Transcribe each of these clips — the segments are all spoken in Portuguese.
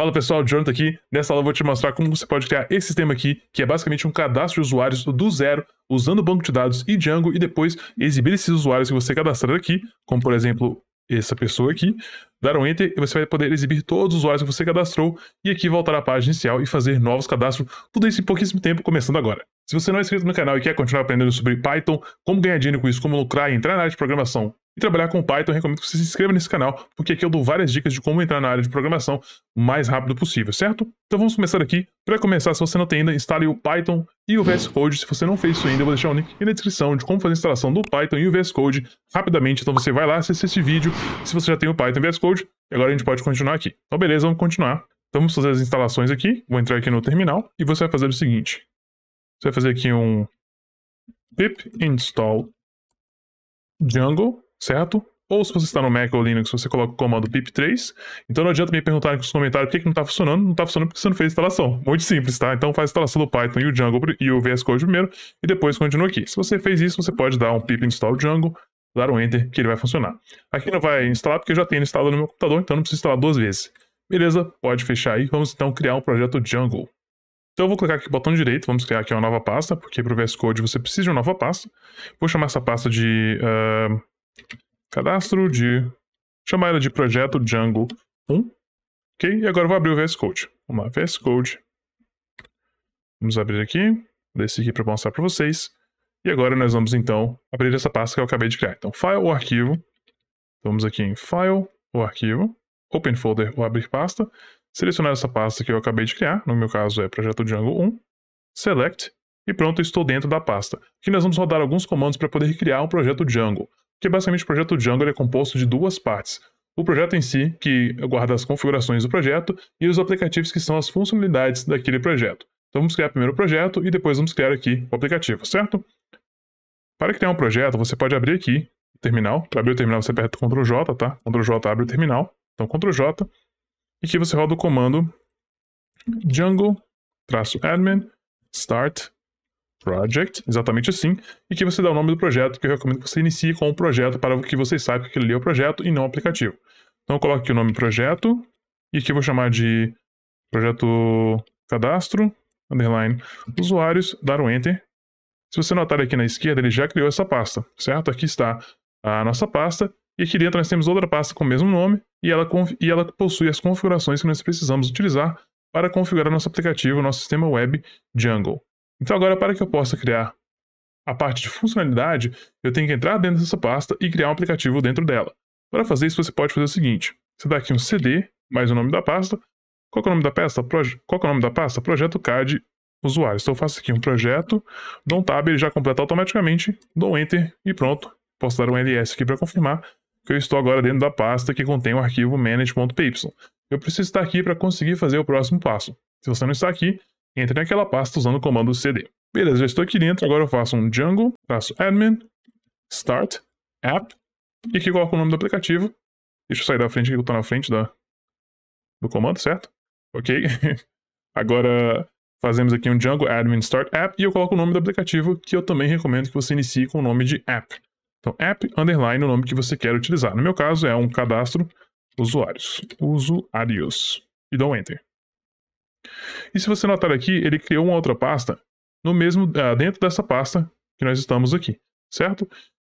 Fala pessoal, Jonathan aqui. Nessa aula eu vou te mostrar como você pode criar esse sistema aqui, que é basicamente um cadastro de usuários do zero, usando banco de dados e Django, e depois exibir esses usuários que você cadastrar aqui, como por exemplo essa pessoa aqui, dar um Enter e você vai poder exibir todos os usuários que você cadastrou, e aqui voltar à página inicial e fazer novos cadastros, tudo isso em pouquíssimo tempo, começando agora. Se você não é inscrito no canal e quer continuar aprendendo sobre Python, como ganhar dinheiro com isso, como lucrar e entrar na área de programação e trabalhar com Python, recomendo que você se inscreva nesse canal, porque aqui eu dou várias dicas de como entrar na área de programação o mais rápido possível, certo? Então vamos começar aqui. Para começar, se você não tem ainda, instale o Python e o VS Code. Se você não fez isso ainda, eu vou deixar o um link na descrição de como fazer a instalação do Python e o VS Code rapidamente. Então você vai lá, assistir esse vídeo, se você já tem o Python e o VS Code. E agora a gente pode continuar aqui. Então beleza, vamos continuar. Então vamos fazer as instalações aqui. Vou entrar aqui no terminal e você vai fazer o seguinte. Você vai fazer aqui um pip install Django, certo? Ou se você está no Mac ou Linux, você coloca o comando pip3. Então não adianta me perguntar nos comentários por que, não está funcionando. Não está funcionando porque você não fez a instalação. Muito simples, tá? Então faz a instalação do Python e o Django e o VS Code primeiro e depois continua aqui. Se você fez isso, você pode dar um pip install Django, dar um enter que ele vai funcionar. Aqui não vai instalar porque eu já tenho instalado no meu computador, então não precisa instalar duas vezes. Beleza, pode fechar aí. Vamos então criar um projeto Django. Então eu vou clicar aqui no botão direito, vamos criar aqui uma nova pasta, porque para o VS Code você precisa de uma nova pasta. Vou chamar essa pasta de uh, cadastro de... chamar ela de projeto Django 1. Ok? E agora eu vou abrir o VS Code. Vamos lá, VS Code. Vamos abrir aqui, desse aqui para mostrar para vocês. E agora nós vamos então abrir essa pasta que eu acabei de criar. Então, File ou Arquivo. Vamos aqui em File ou Arquivo. Open Folder ou Abrir Pasta. Selecionar essa pasta que eu acabei de criar, no meu caso é projeto Django 1, select, e pronto, estou dentro da pasta. Aqui nós vamos rodar alguns comandos para poder criar um projeto Django, que basicamente o projeto Django é composto de duas partes. O projeto em si, que guarda as configurações do projeto, e os aplicativos que são as funcionalidades daquele projeto. Então vamos criar primeiro o projeto e depois vamos criar aqui o aplicativo, certo? Para criar um projeto, você pode abrir aqui, terminal. Para abrir o terminal, você aperta Ctrl J, tá? Ctrl J abre o terminal. Então Ctrl J, e que tipo, você roda o comando jungle-admin start project, exatamente assim, e que você dá o nome do projeto, que eu recomendo que você inicie com o um projeto para que vocês saibam que ele ali é o projeto e não o aplicativo. Então eu coloco aqui o nome projeto, e aqui eu vou chamar de projeto cadastro, underline, usuários, dar o um enter. Se você notar aqui na esquerda, ele já criou essa pasta, certo? Aqui está a nossa pasta, e aqui dentro nós temos outra pasta com o mesmo nome e ela, e ela possui as configurações que nós precisamos utilizar para configurar nosso aplicativo, nosso sistema web Jungle. Então agora para que eu possa criar a parte de funcionalidade, eu tenho que entrar dentro dessa pasta e criar um aplicativo dentro dela. Para fazer isso você pode fazer o seguinte, você dá aqui um CD, mais o nome da pasta, qual é o nome da pasta? Proje qual é o nome da pasta? Projeto CAD usuário. Então eu faço aqui um projeto, dou um tab, ele já completa automaticamente, dou um enter e pronto. Posso dar um ls aqui para confirmar que eu estou agora dentro da pasta que contém o arquivo manage.py. Eu preciso estar aqui para conseguir fazer o próximo passo. Se você não está aqui, entre naquela pasta usando o comando cd. Beleza, já estou aqui dentro, agora eu faço um django, faço admin, start, app, e aqui coloco o nome do aplicativo. Deixa eu sair da frente, que eu estou na frente da, do comando, certo? Ok. agora fazemos aqui um django admin start app e eu coloco o nome do aplicativo, que eu também recomendo que você inicie com o nome de app. Então, app underline é o nome que você quer utilizar. No meu caso, é um cadastro usuários. Usuários. E dou um enter. E se você notar aqui, ele criou uma outra pasta no mesmo ah, dentro dessa pasta que nós estamos aqui, certo?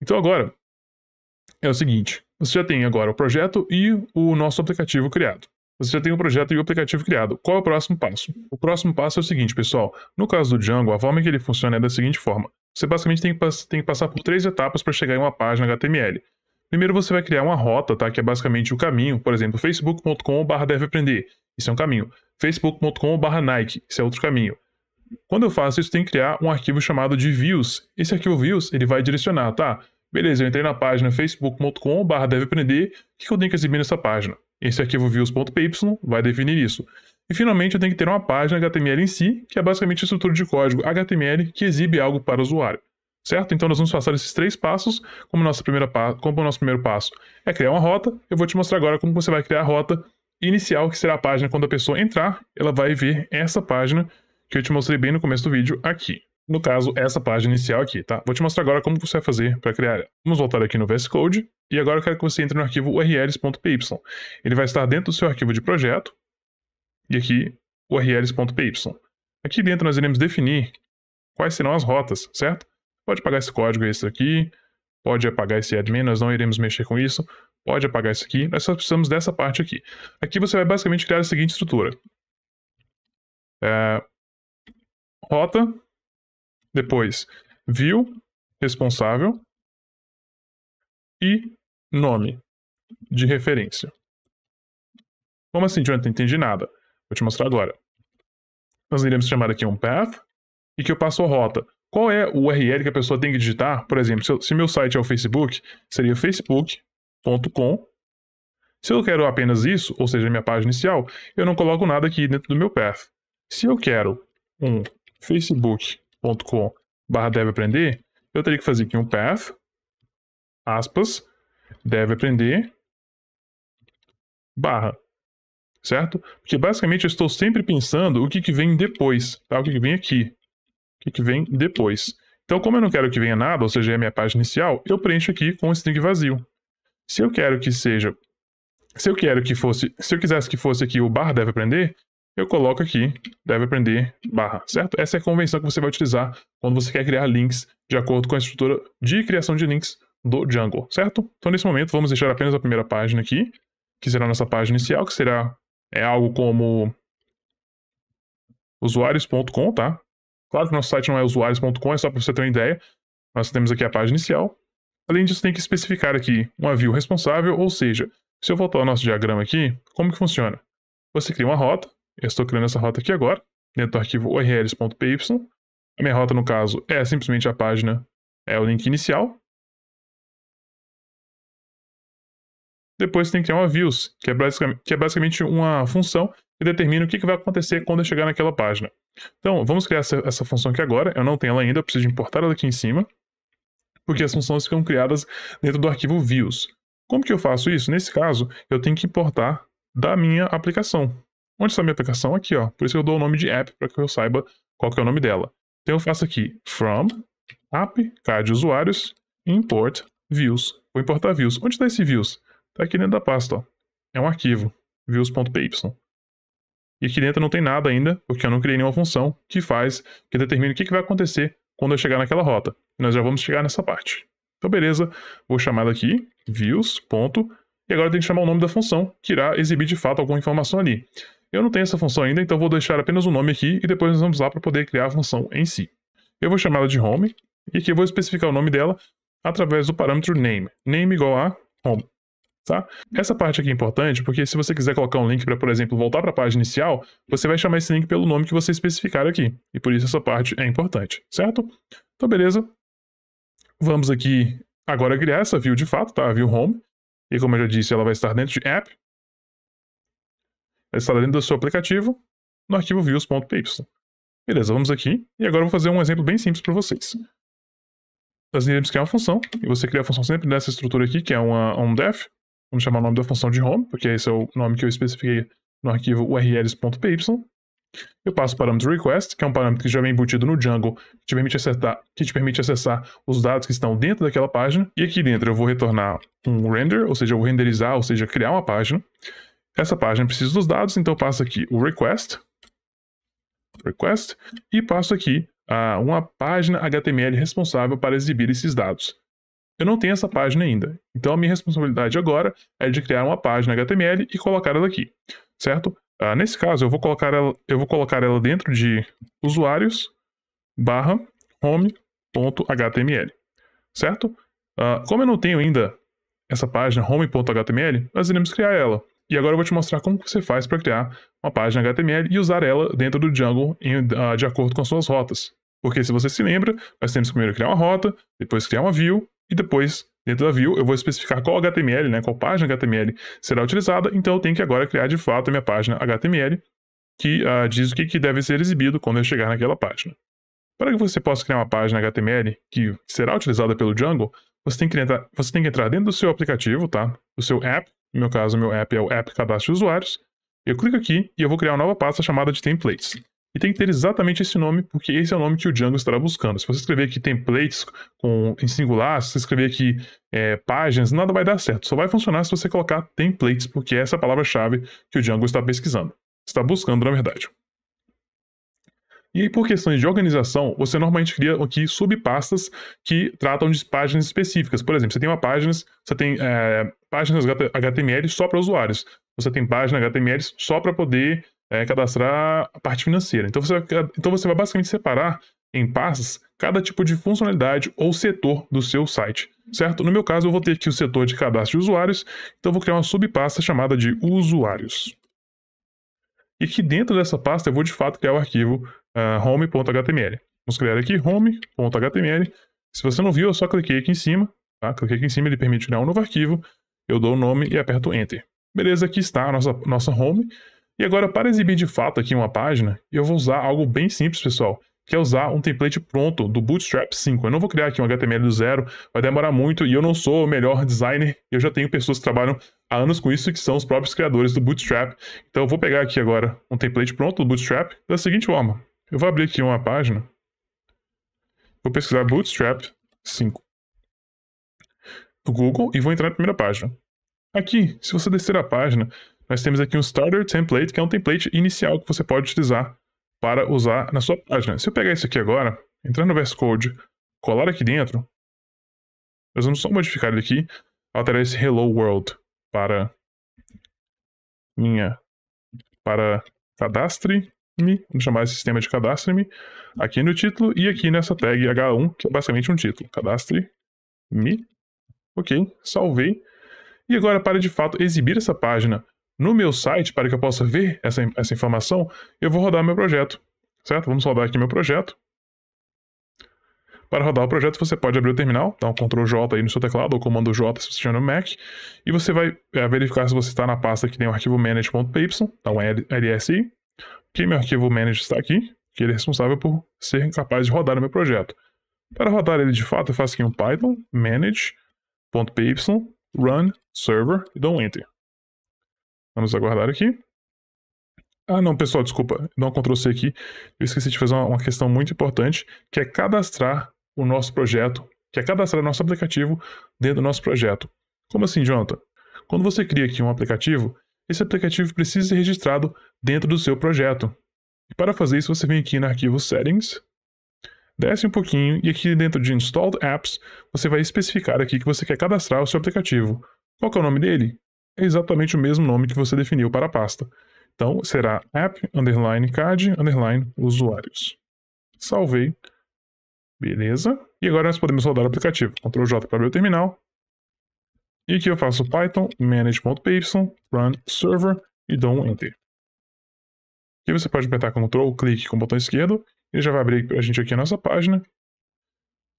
Então agora é o seguinte, você já tem agora o projeto e o nosso aplicativo criado. Você já tem o projeto e o aplicativo criado. Qual é o próximo passo? O próximo passo é o seguinte, pessoal. No caso do Django, a forma que ele funciona é da seguinte forma. Você basicamente tem que, tem que passar por três etapas para chegar em uma página HTML. Primeiro você vai criar uma rota, tá? Que é basicamente o caminho, por exemplo, facebookcom deve aprender. Isso é um caminho. facebook.com.br Nike, isso é outro caminho. Quando eu faço isso, tem que criar um arquivo chamado de views. Esse arquivo views, ele vai direcionar, tá? Beleza, eu entrei na página facebookcom deve aprender. O que eu tenho que exibir nessa página? Esse arquivo views.py vai definir isso. E finalmente eu tenho que ter uma página HTML em si, que é basicamente a estrutura de código HTML que exibe algo para o usuário. Certo? Então nós vamos passar esses três passos, como, nossa primeira como o nosso primeiro passo é criar uma rota. Eu vou te mostrar agora como você vai criar a rota inicial, que será a página quando a pessoa entrar, ela vai ver essa página que eu te mostrei bem no começo do vídeo aqui. No caso, essa página inicial aqui, tá? Vou te mostrar agora como você vai fazer para criar ela. Vamos voltar aqui no VS Code, e agora eu quero que você entre no arquivo urls.py. Ele vai estar dentro do seu arquivo de projeto, e aqui urls.py. Aqui dentro nós iremos definir quais serão as rotas, certo? Pode apagar esse código esse aqui, pode apagar esse admin, nós não iremos mexer com isso, pode apagar isso aqui, nós só precisamos dessa parte aqui. Aqui você vai basicamente criar a seguinte estrutura. É, rota, depois view, responsável e nome de referência. Como assim, Jonathan? Não entendi nada. Vou te mostrar agora. Nós iremos chamar aqui um path e que eu passo a rota. Qual é o URL que a pessoa tem que digitar? Por exemplo, se, eu, se meu site é o Facebook, seria facebook.com. Se eu quero apenas isso, ou seja, minha página inicial, eu não coloco nada aqui dentro do meu path. Se eu quero um facebook.com barra deve aprender, eu teria que fazer aqui um path, aspas, deve aprender, barra certo? Porque basicamente eu estou sempre pensando o que, que vem depois, tá? O que, que vem aqui, o que, que vem depois. Então, como eu não quero que venha nada, ou seja, é a minha página inicial, eu preencho aqui com o string vazio. Se eu quero que seja, se eu quero que fosse, se eu quisesse que fosse aqui o barra deve aprender, eu coloco aqui deve aprender barra, certo? Essa é a convenção que você vai utilizar quando você quer criar links de acordo com a estrutura de criação de links do Django, certo? Então, nesse momento, vamos deixar apenas a primeira página aqui, que será a nossa página inicial, que será é algo como usuários.com, tá? Claro que nosso site não é usuários.com, é só para você ter uma ideia. Nós temos aqui a página inicial. Além disso, tem que especificar aqui uma view responsável, ou seja, se eu voltar ao nosso diagrama aqui, como que funciona? Você cria uma rota, eu estou criando essa rota aqui agora, dentro do arquivo urls.py. A minha rota, no caso, é simplesmente a página, é o link inicial. Depois tem que criar uma views, que é, que é basicamente uma função que determina o que, que vai acontecer quando eu chegar naquela página. Então, vamos criar essa, essa função aqui agora. Eu não tenho ela ainda, eu preciso importar ela aqui em cima, porque as funções ficam criadas dentro do arquivo views. Como que eu faço isso? Nesse caso, eu tenho que importar da minha aplicação. Onde está a minha aplicação? Aqui, ó. Por isso que eu dou o nome de app, para que eu saiba qual que é o nome dela. Então, eu faço aqui from app, card usuários, import views. Vou importar views. Onde está esse views? Tá aqui dentro da pasta, ó. É um arquivo, views.py. E aqui dentro não tem nada ainda, porque eu não criei nenhuma função que faz, que determine o que, vai acontecer quando eu chegar naquela rota. nós já vamos chegar nessa parte. Então, beleza, vou chamar daqui, views. E agora tem que chamar o nome da função, que irá exibir de fato alguma informação ali. Eu não tenho essa função ainda, então vou deixar apenas o um nome aqui e depois nós vamos lá para poder criar a função em si. Eu vou chamá-la de home, e aqui eu vou especificar o nome dela através do parâmetro name. Name igual a home. Tá? Essa parte aqui é importante porque se você quiser colocar um link para, por exemplo, voltar para a página inicial, você vai chamar esse link pelo nome que você especificar aqui. E por isso essa parte é importante, certo? Então, beleza. Vamos aqui agora criar essa view de fato, tá? A view home. E como eu já disse, ela vai estar dentro de app. Vai estar dentro do seu aplicativo, no arquivo views.py. Beleza, vamos aqui. E agora eu vou fazer um exemplo bem simples para vocês. Nós iremos criar uma função, e você cria a função sempre nessa estrutura aqui, que é uma def vamos chamar o nome da função de home, porque esse é o nome que eu especifiquei no arquivo urls.py. Eu passo o parâmetro request, que é um parâmetro que já vem embutido no Django, que te permite acessar, que te permite acessar os dados que estão dentro daquela página. E aqui dentro eu vou retornar um render, ou seja, eu vou renderizar, ou seja, criar uma página. Essa página precisa dos dados, então eu passo aqui o request, request, e passo aqui ah, uma página HTML responsável para exibir esses dados. Eu não tenho essa página ainda, então a minha responsabilidade agora é de criar uma página HTML e colocar ela aqui, certo? Ah, nesse caso, eu vou, colocar ela, eu vou colocar ela dentro de usuários barra home.html, certo? Ah, como eu não tenho ainda essa página home.html, nós iremos criar ela. E agora eu vou te mostrar como você faz para criar uma página HTML e usar ela dentro do Django em, uh, de acordo com as suas rotas. Porque se você se lembra, nós temos que primeiro criar uma rota, depois criar uma view, e depois, dentro da view, eu vou especificar qual HTML, né, qual página HTML será utilizada, então eu tenho que agora criar de fato a minha página HTML, que uh, diz o que, que deve ser exibido quando eu chegar naquela página. Para que você possa criar uma página HTML que será utilizada pelo Django, você tem que entrar, você tem que entrar dentro do seu aplicativo, tá? Do seu app, no meu caso, meu app é o app Cadastro de Usuários. Eu clico aqui e eu vou criar uma nova pasta chamada de templates. E tem que ter exatamente esse nome, porque esse é o nome que o Django estará buscando. Se você escrever aqui templates com, em singular, se você escrever aqui é, páginas, nada vai dar certo. Só vai funcionar se você colocar templates, porque é essa palavra-chave que o Django está pesquisando. Está buscando, na verdade. E aí, por questões de organização, você normalmente cria aqui subpastas que tratam de páginas específicas. Por exemplo, você tem uma página, você tem é, páginas HTML só para usuários. Você tem página HTML só para poder é, cadastrar a parte financeira. Então você, vai, então você vai basicamente separar em pastas cada tipo de funcionalidade ou setor do seu site, certo? No meu caso, eu vou ter aqui o setor de cadastro de usuários, então eu vou criar uma subpasta chamada de usuários. E aqui dentro dessa pasta eu vou de fato criar o arquivo uh, home.html. Vamos criar aqui home.html. Se você não viu, eu é só cliquei aqui em cima, tá? Cliquei aqui em cima, ele permite criar um novo arquivo, eu dou o nome e aperto enter. Beleza, aqui está a nossa, nossa home. E agora, para exibir de fato aqui uma página, eu vou usar algo bem simples, pessoal, que é usar um template pronto do Bootstrap 5. Eu não vou criar aqui um HTML do zero, vai demorar muito e eu não sou o melhor designer, eu já tenho pessoas que trabalham há anos com isso, que são os próprios criadores do Bootstrap. Então eu vou pegar aqui agora um template pronto do Bootstrap da seguinte forma. Eu vou abrir aqui uma página, vou pesquisar Bootstrap 5 no Google e vou entrar na primeira página. Aqui, se você descer a página, nós temos aqui um Starter Template, que é um template inicial que você pode utilizar para usar na sua página. Se eu pegar isso aqui agora, entrar no VS Code, colar aqui dentro, nós vamos só modificar ele aqui, alterar esse Hello World para minha, para cadastre-me, vamos chamar esse sistema de cadastre-me, aqui no título e aqui nessa tag H1, que é basicamente um título, cadastre-me, ok, salvei. E agora para de fato exibir essa página no meu site, para que eu possa ver essa, essa informação, eu vou rodar meu projeto, certo? Vamos rodar aqui meu projeto. Para rodar o projeto, você pode abrir o terminal, dar um Ctrl J aí no seu teclado, ou comando J se você estiver no Mac, e você vai é, verificar se você está na pasta que tem o arquivo manage.py, então LSI, que meu arquivo manage está aqui, que ele é responsável por ser capaz de rodar o meu projeto. Para rodar ele de fato, eu faço aqui um python manage.py run server e dou um enter. Vamos aguardar aqui. Ah, não, pessoal, desculpa. não um Ctrl C aqui. Eu esqueci de fazer uma questão muito importante, que é cadastrar o nosso projeto, que é cadastrar o nosso aplicativo dentro do nosso projeto. Como assim, Jonathan? Quando você cria aqui um aplicativo, esse aplicativo precisa ser registrado dentro do seu projeto. E para fazer isso, você vem aqui no arquivo Settings, desce um pouquinho e aqui dentro de Installed Apps, você vai especificar aqui que você quer cadastrar o seu aplicativo. Qual é o nome dele? é exatamente o mesmo nome que você definiu para a pasta. Então, será app, underline, underline, usuários. Salvei. Beleza. E agora nós podemos rodar o aplicativo. Ctrl J para abrir o terminal. E aqui eu faço python manage.py run server e dou um enter. Aqui você pode apertar Ctrl, clique com o botão esquerdo. Ele já vai abrir para a gente aqui a nossa página.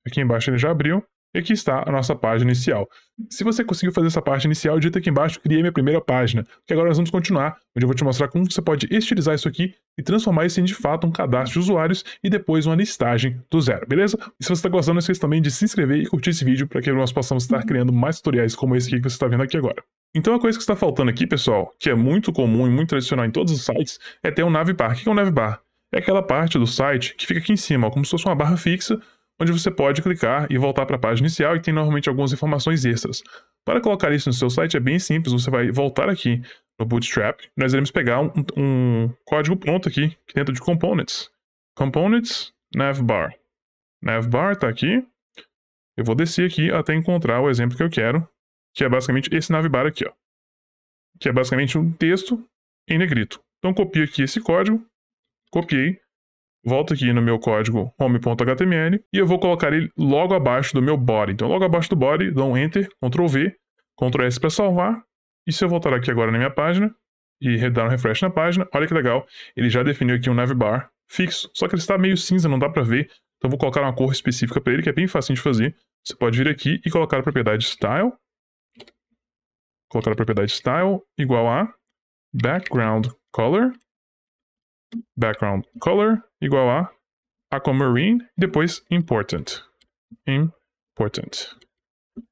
Aqui embaixo ele já abriu. E aqui está a nossa página inicial. Se você conseguiu fazer essa parte inicial, digita aqui embaixo, criei minha primeira página. Que agora nós vamos continuar, onde eu vou te mostrar como você pode estilizar isso aqui e transformar isso em de fato um cadastro de usuários e depois uma listagem do zero, beleza? E se você está gostando, não esqueça também de se inscrever e curtir esse vídeo para que nós possamos estar uhum. criando mais tutoriais como esse aqui que você está vendo aqui agora. Então a coisa que está faltando aqui, pessoal, que é muito comum e muito tradicional em todos os sites, é ter um navbar. O que é um navbar? É aquela parte do site que fica aqui em cima, ó, como se fosse uma barra fixa, onde você pode clicar e voltar para a página inicial e tem normalmente algumas informações extras. Para colocar isso no seu site é bem simples, você vai voltar aqui no Bootstrap, nós iremos pegar um, um código pronto aqui, dentro de Components. Components, Navbar. Navbar está aqui. Eu vou descer aqui até encontrar o exemplo que eu quero, que é basicamente esse navbar aqui, ó. Que é basicamente um texto em negrito. Então copio aqui esse código, copiei, volto aqui no meu código home.html e eu vou colocar ele logo abaixo do meu body. Então, logo abaixo do body, dou um Enter, Ctrl V, Ctrl S para salvar. E se eu voltar aqui agora na minha página e dar um refresh na página, olha que legal, ele já definiu aqui um navbar fixo, só que ele está meio cinza, não dá para ver. Então, vou colocar uma cor específica para ele, que é bem fácil de fazer. Você pode vir aqui e colocar a propriedade style, colocar a propriedade style igual a background color background color igual a aquamarine, depois important, important.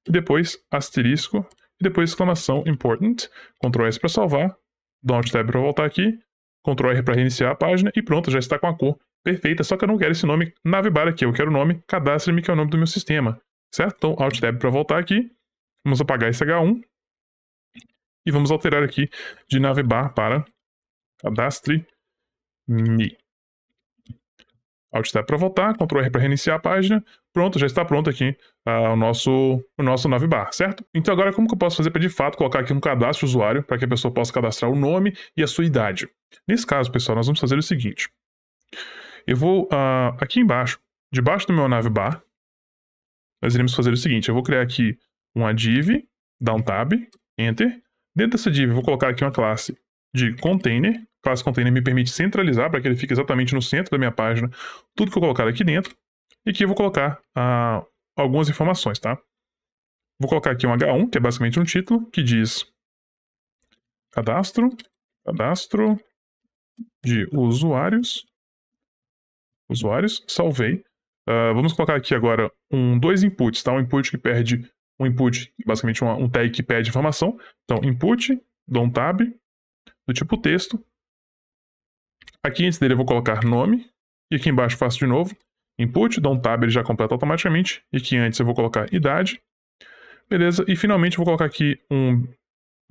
Depois asterisco, depois exclamação important, Ctrl S para salvar, alt Tab para voltar aqui, Ctrl R para reiniciar a página e pronto, já está com a cor perfeita, só que eu não quero esse nome Navibar aqui, eu quero o nome Cadastre-me, que é o nome do meu sistema, certo? Então Alt Tab para voltar aqui, vamos apagar esse H1 e vamos alterar aqui de Navibar para Cadastre Mi. Hum, Alt Tab para voltar, Ctrl R para reiniciar a página. Pronto, já está pronto aqui uh, o, nosso, o nosso navbar, certo? Então agora como que eu posso fazer para de fato colocar aqui um cadastro usuário para que a pessoa possa cadastrar o nome e a sua idade? Nesse caso, pessoal, nós vamos fazer o seguinte. Eu vou uh, aqui embaixo, debaixo do meu navbar, nós iremos fazer o seguinte. Eu vou criar aqui uma div, dar um tab, enter. Dentro dessa div eu vou colocar aqui uma classe de container classe container me permite centralizar para que ele fique exatamente no centro da minha página, tudo que eu colocar aqui dentro. E aqui eu vou colocar ah, algumas informações, tá? Vou colocar aqui um H1, que é basicamente um título, que diz cadastro, cadastro de usuários, usuários, salvei. Uh, vamos colocar aqui agora um, dois inputs, tá? Um input que perde, um input, basicamente um, um tag que pede informação. Então, input, dom tab, do tipo texto, Aqui antes dele eu vou colocar nome, e aqui embaixo faço de novo, input, dou um tab, ele já completa automaticamente, e aqui antes eu vou colocar idade, beleza, e finalmente eu vou colocar aqui um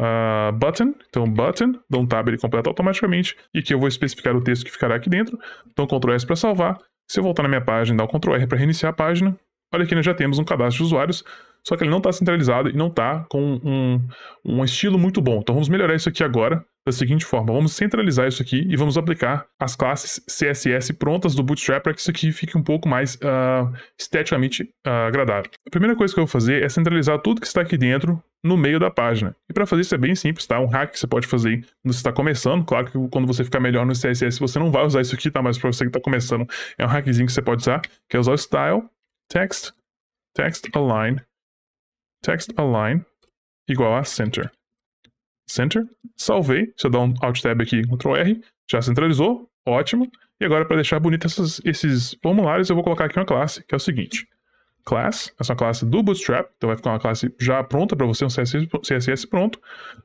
uh, button, então button, dou um tab, ele completa automaticamente, e aqui eu vou especificar o texto que ficará aqui dentro, então Ctrl S para salvar, se eu voltar na minha página, dar o Ctrl R para reiniciar a página, olha aqui nós já temos um cadastro de usuários, só que ele não está centralizado e não está com um, um estilo muito bom, então vamos melhorar isso aqui agora, da seguinte forma: vamos centralizar isso aqui e vamos aplicar as classes CSS prontas do Bootstrap para que isso aqui fique um pouco mais uh, esteticamente uh, agradável. A primeira coisa que eu vou fazer é centralizar tudo que está aqui dentro no meio da página. E para fazer isso é bem simples, tá? Um hack que você pode fazer quando você está começando. Claro que quando você ficar melhor no CSS você não vai usar isso aqui, tá? Mas para você que está começando, é um hackzinho que você pode usar, que é usar o style, text, text align, text align igual a center. Center, salvei, se eu dar um Alt Tab aqui, Ctrl R, já centralizou, ótimo. E agora, para deixar bonito essas, esses formulários, eu vou colocar aqui uma classe, que é o seguinte. Class, essa é uma classe do Bootstrap, então vai ficar uma classe já pronta para você, um CSS, pronto.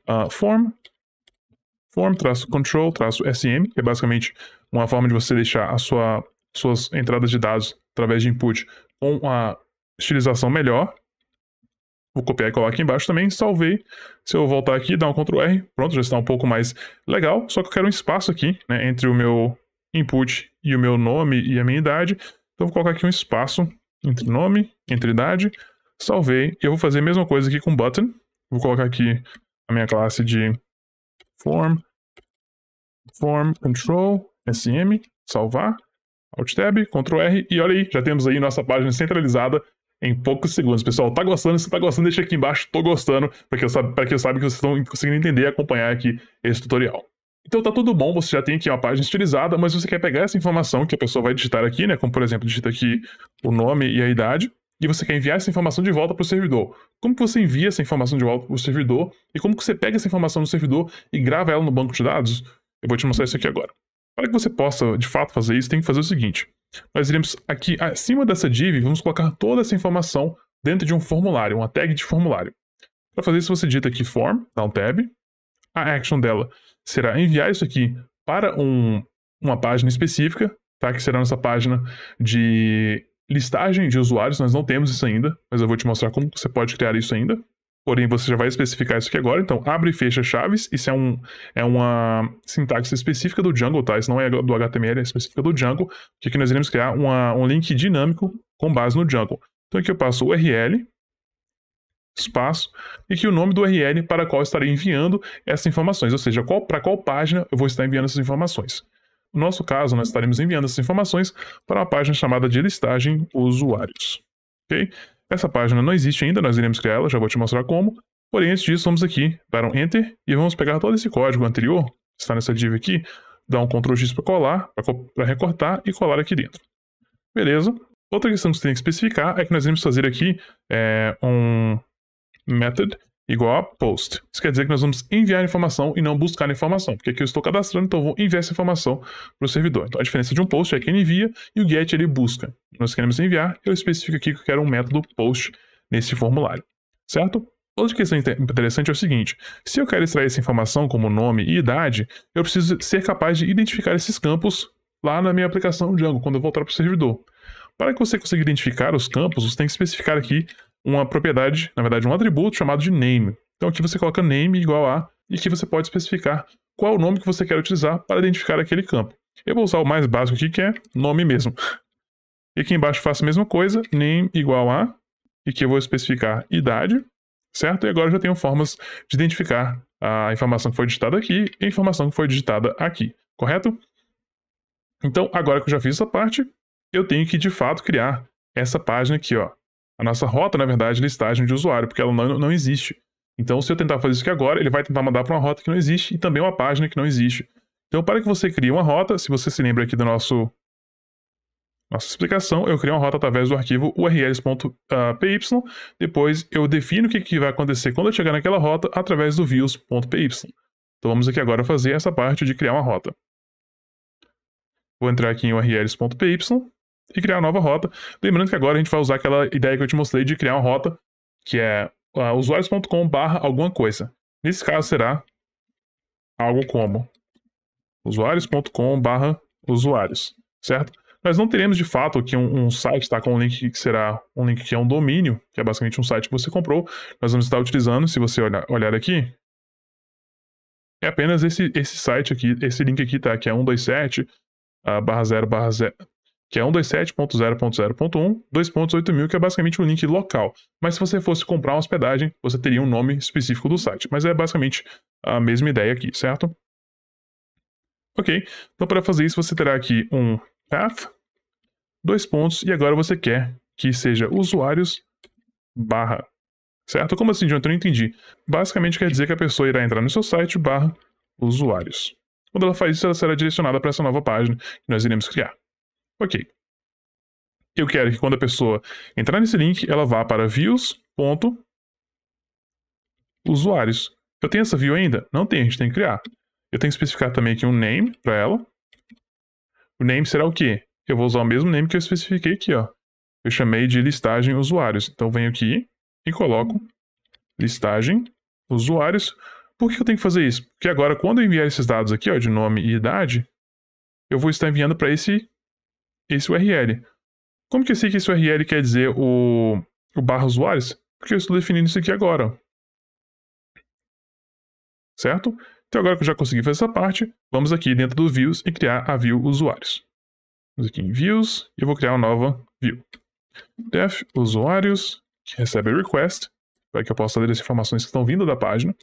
Uh, form, form-control-sm, que é basicamente uma forma de você deixar a sua, suas entradas de dados através de input com uma estilização melhor. Vou copiar e colar aqui embaixo também, salvei. Se eu voltar aqui, dar um Ctrl R, pronto, já está um pouco mais legal. Só que eu quero um espaço aqui, né, entre o meu input e o meu nome e a minha idade. Então vou colocar aqui um espaço entre nome, entre idade. Salvei. Eu vou fazer a mesma coisa aqui com button. Vou colocar aqui a minha classe de form, form control, sm, salvar, alt tab, ctrl r, e olha aí, já temos aí nossa página centralizada em poucos segundos. Pessoal, tá gostando? Se tá gostando, deixa aqui embaixo, tô gostando, para que eu saiba, para que eu saiba que vocês estão conseguindo entender e acompanhar aqui esse tutorial. Então tá tudo bom, você já tem aqui uma página estilizada, mas você quer pegar essa informação que a pessoa vai digitar aqui, né? Como por exemplo, digita aqui o nome e a idade, e você quer enviar essa informação de volta para o servidor. Como que você envia essa informação de volta para o servidor e como que você pega essa informação do servidor e grava ela no banco de dados? Eu vou te mostrar isso aqui agora. Para que você possa de fato fazer isso, tem que fazer o seguinte. Nós iremos aqui acima dessa div, vamos colocar toda essa informação dentro de um formulário, uma tag de formulário. Para fazer isso, você digita aqui form, dá um tab. A action dela será enviar isso aqui para um, uma página específica, tá? que será nossa página de listagem de usuários. Nós não temos isso ainda, mas eu vou te mostrar como você pode criar isso ainda. Porém, você já vai especificar isso aqui agora. Então, abre e fecha chaves. Isso é, um, é uma sintaxe específica do Django, tá? Isso não é do HTML, é específica do Django. Porque aqui nós iremos criar uma, um link dinâmico com base no Django. Então, aqui eu passo URL, espaço, e que o nome do URL para qual estarei enviando essas informações. Ou seja, para qual página eu vou estar enviando essas informações. No nosso caso, nós estaremos enviando essas informações para uma página chamada de listagem usuários. Ok? Essa página não existe ainda, nós iremos criar ela. já vou te mostrar como. Porém, antes disso, vamos aqui, dar um Enter e vamos pegar todo esse código anterior, que está nessa div aqui, dar um Ctrl X para colar, para recortar e colar aqui dentro. Beleza. Outra questão que você tem que especificar é que nós iremos fazer aqui é, um method igual a post. Isso quer dizer que nós vamos enviar informação e não buscar informação, porque aqui eu estou cadastrando, então eu vou enviar essa informação para o servidor. Então a diferença de um post é que ele envia e o get ele busca. Nós queremos enviar, eu especifico aqui que eu quero um método post nesse formulário, certo? Outra questão interessante é o seguinte: se eu quero extrair essa informação como nome e idade, eu preciso ser capaz de identificar esses campos lá na minha aplicação Django, quando eu voltar para o servidor. Para que você consiga identificar os campos, você tem que especificar aqui uma propriedade, na verdade um atributo chamado de name. Então aqui você coloca name igual a, e aqui você pode especificar qual o nome que você quer utilizar para identificar aquele campo. Eu vou usar o mais básico aqui, que é nome mesmo. E aqui embaixo faço a mesma coisa, name igual a, e aqui eu vou especificar idade, certo? E agora já tenho formas de identificar a informação que foi digitada aqui e a informação que foi digitada aqui, correto? Então, agora que eu já fiz essa parte, eu tenho que, de fato, criar essa página aqui, ó, a nossa rota, na verdade, listagem de usuário, porque ela não, não existe. Então, se eu tentar fazer isso aqui agora, ele vai tentar mandar para uma rota que não existe e também uma página que não existe. Então, para que você crie uma rota, se você se lembra aqui da nosso, nossa explicação, eu criei uma rota através do arquivo urls.py, ah, depois eu defino o que, que vai acontecer quando eu chegar naquela rota através do views.py. Então, vamos aqui agora fazer essa parte de criar uma rota. Vou entrar aqui em urls.py, e criar uma nova rota. Lembrando que agora a gente vai usar aquela ideia que eu te mostrei de criar uma rota, que é uh, ah, usuários.com barra alguma coisa. Nesse caso será algo como usuários.com barra usuários, certo? Nós não teremos de fato aqui um, um site tá, com um link que será um link que é um domínio, que é basicamente um site que você comprou. Nós vamos estar utilizando, se você olhar, olhar aqui, é apenas esse, esse site aqui, esse link aqui, tá? Que é 127 uh, ah, barra 0 barra 0, que é 127.0.0.1, 2.8000, que é basicamente um link local. Mas se você fosse comprar uma hospedagem, você teria um nome específico do site. Mas é basicamente a mesma ideia aqui, certo? Ok, então para fazer isso você terá aqui um path, dois pontos, e agora você quer que seja usuários barra, certo? Como assim, Jonathan? Eu não entendi. Basicamente quer dizer que a pessoa irá entrar no seu site barra usuários. Quando ela faz isso, ela será direcionada para essa nova página que nós iremos criar. Ok. Eu quero que quando a pessoa entrar nesse link, ela vá para views.usuários. Eu tenho essa view ainda? Não tem, a gente tem que criar. Eu tenho que especificar também aqui um name para ela. O name será o quê? Eu vou usar o mesmo name que eu especifiquei aqui, ó. Eu chamei de listagem usuários. Então venho aqui e coloco listagem usuários. Por que eu tenho que fazer isso? Porque agora, quando eu enviar esses dados aqui, ó, de nome e idade, eu vou estar enviando para esse esse URL. Como que eu sei que esse URL quer dizer o, o barra usuários? Porque eu estou definindo isso aqui agora. Certo? Então agora que eu já consegui fazer essa parte, vamos aqui dentro do views e criar a view usuários. Vamos aqui em views e eu vou criar uma nova view. Def usuários, que recebe request, para que eu possa ler as informações que estão vindo da página.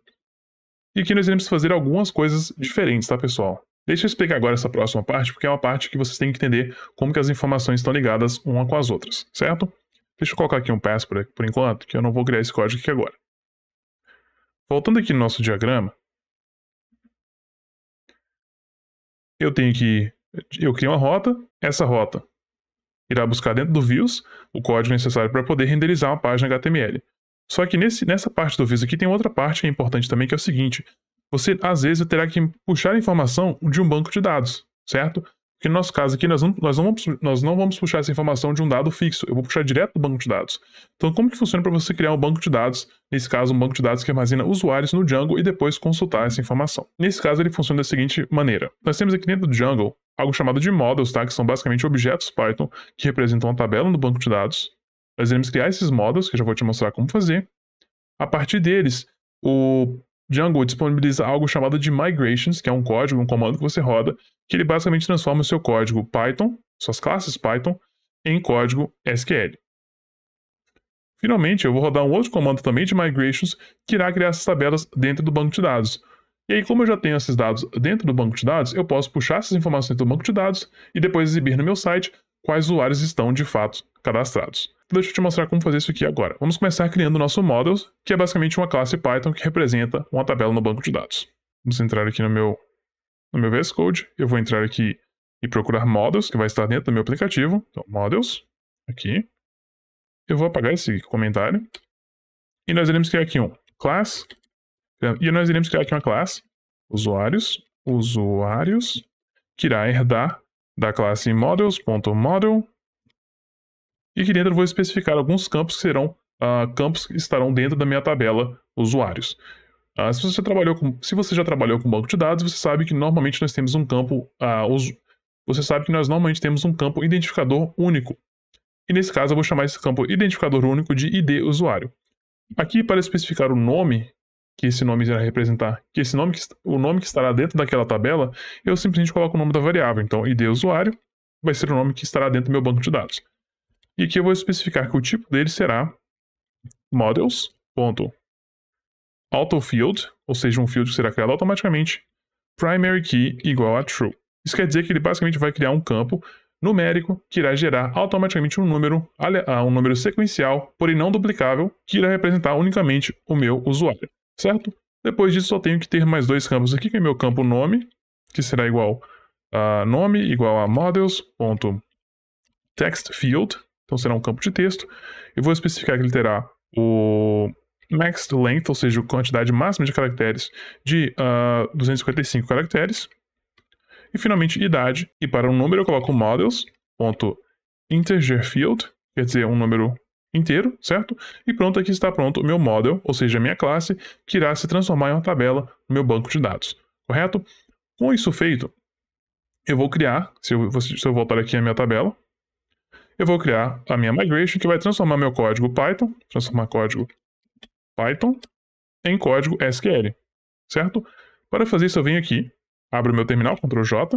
E aqui nós iremos fazer algumas coisas diferentes, tá pessoal? Deixa eu explicar agora essa próxima parte, porque é uma parte que vocês têm que entender como que as informações estão ligadas uma com as outras, certo? Deixa eu colocar aqui um password por, enquanto, que eu não vou criar esse código aqui agora. Voltando aqui no nosso diagrama, eu tenho que, eu crio uma rota, essa rota irá buscar dentro do views o código necessário para poder renderizar uma página HTML. Só que nesse, nessa parte do views aqui tem outra parte que é importante também, que é o seguinte, você às vezes terá que puxar informação de um banco de dados, certo? Porque no nosso caso aqui, nós não, nós, não vamos, nós não vamos puxar essa informação de um dado fixo, eu vou puxar direto do banco de dados. Então, como que funciona para você criar um banco de dados? Nesse caso, um banco de dados que armazena usuários no Django e depois consultar essa informação. Nesse caso, ele funciona da seguinte maneira. Nós temos aqui dentro do Django algo chamado de models, tá? que são basicamente objetos Python que representam uma tabela no banco de dados. Nós iremos criar esses models, que eu já vou te mostrar como fazer. A partir deles, o Django disponibiliza algo chamado de migrations, que é um código, um comando que você roda, que ele basicamente transforma o seu código Python, suas classes Python, em código SQL. Finalmente, eu vou rodar um outro comando também de migrations, que irá criar essas tabelas dentro do banco de dados. E aí, como eu já tenho esses dados dentro do banco de dados, eu posso puxar essas informações do banco de dados e depois exibir no meu site quais usuários estão de fato cadastrados. Então, deixa eu te mostrar como fazer isso aqui agora. Vamos começar criando o nosso models, que é basicamente uma classe Python que representa uma tabela no banco de dados. Vamos entrar aqui no meu, no meu VS Code, eu vou entrar aqui e procurar models, que vai estar dentro do meu aplicativo. Então, models, aqui. Eu vou apagar esse comentário. E nós iremos criar aqui um class, e nós iremos criar aqui uma classe, usuários, usuários, que irá herdar da classe models.model, e aqui dentro eu vou especificar alguns campos que serão uh, campos que estarão dentro da minha tabela usuários. Uh, se, você trabalhou com, se você já trabalhou com banco de dados, você sabe que normalmente nós temos um campo. Uh, você sabe que nós normalmente temos um campo identificador único. E nesse caso eu vou chamar esse campo identificador único de ID usuário. Aqui para especificar o nome que esse nome irá representar, que esse nome que, o nome que estará dentro daquela tabela, eu simplesmente coloco o nome da variável. Então, ID usuário vai ser o nome que estará dentro do meu banco de dados. E aqui eu vou especificar que o tipo dele será models.autofield, ou seja, um field que será criado automaticamente, primary key igual a true. Isso quer dizer que ele basicamente vai criar um campo numérico que irá gerar automaticamente um número, ah, um número sequencial, porém não duplicável, que irá representar unicamente o meu usuário, certo? Depois disso, só tenho que ter mais dois campos aqui, que é meu campo nome, que será igual a nome, igual a models.textfield, então será um campo de texto. Eu vou especificar que ele terá o max length, ou seja, a quantidade máxima de caracteres de uh, ah, 255 caracteres. E finalmente idade. E para um número eu coloco models.integerField, quer dizer, um número inteiro, certo? E pronto, aqui está pronto o meu model, ou seja, a minha classe, que irá se transformar em uma tabela no meu banco de dados, correto? Com isso feito, eu vou criar, se eu, se eu voltar aqui à minha tabela, eu vou criar a minha migration que vai transformar meu código Python, transformar código Python em código SQL, certo? Para fazer isso, eu venho aqui, abro meu terminal, Ctrl J,